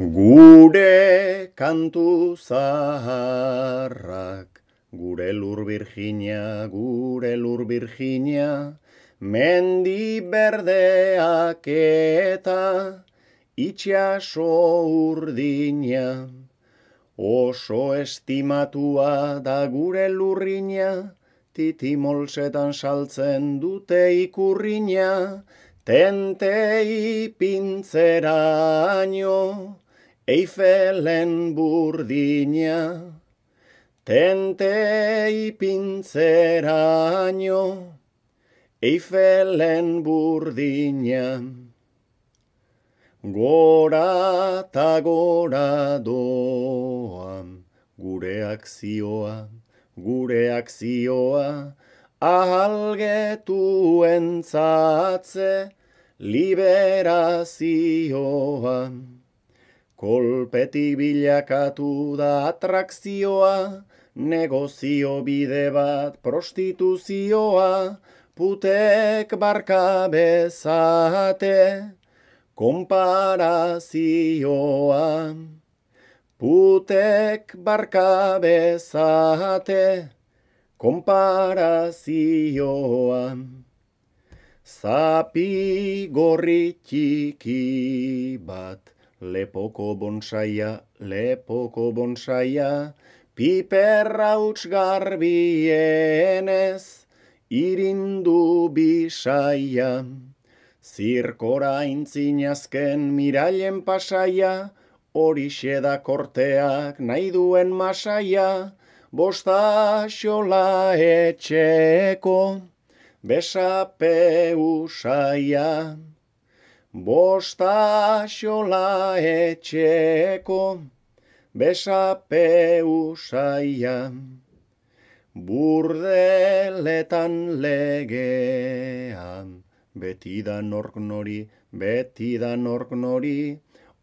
Gure kantu zaharrak, gure lur virginia, gure lur virginia, mendi berdeak eta itxaso urdina. Oso estimatua da gure lurrina, titi molsetan saltzen dute ikurrina, tentei pintzeraino. Eifelen burdina, tentei pintzera aino, Eifelen burdina, gora ta gora doan, gure akzioa, gure akzioa, ahalgetuen liberazioan kolpeti bilakatu da atrakzioa, negozio bide bat prostituzioa, putek barka bezate, komparazioa. Putek barka bezate, komparazioa. Zapi gorri bat. Lepoko bonsaia, lepoko bonsaia, piperra huts irindu bisaia. Zirkora intzinazken mirailen pasaia, hori da korteak nahi duen masaia, bosta xola etxeko besape usaia. Bosta xola etxeko besape usaia Burdeletan legea Beti da nork nori, beti da nork nori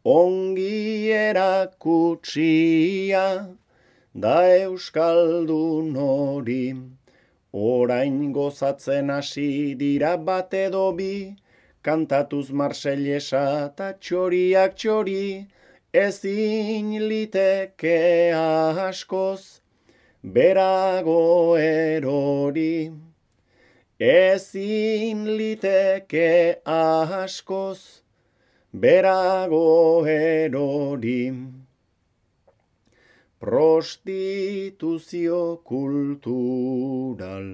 Ongi erakutsia da euskaldun hori Orain gozatzen hasi dira bat edo bi kantatuz marsellesa ta txoriak txori ezin liteke askoz berago erori ezin liteke askoz berago erori prostituzio kultural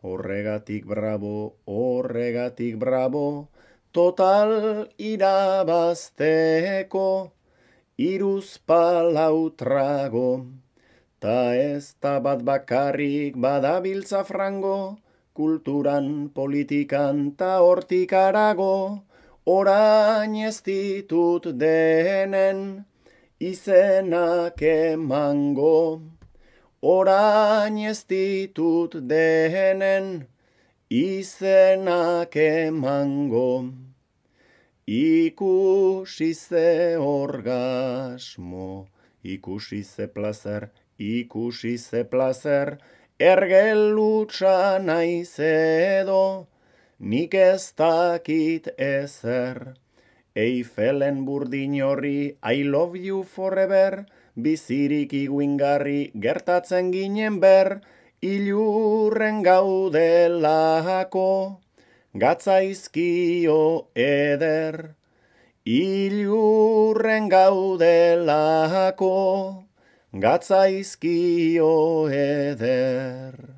Horregatik brabo, horregatik brabo, total irabazteko iruz palautrago. Ta ez ta bat bakarrik badabiltza frango, kulturan, politikan ta hortikarago, orain ez ditut denen izenak emango. Orain ez ditut denen izenak emango, ikusi ze orgasmo, ikusi ze placer, ikusi ze placer, ergelutsa naiz edo, nik ez dakit ezer, Eifelen burdin horri, I love you forever, bizirik iguingarri gertatzen ginen ber, Ilurren gaudelako gatzaizkio eder. Ilurren gaudelako gatzaizkio eder.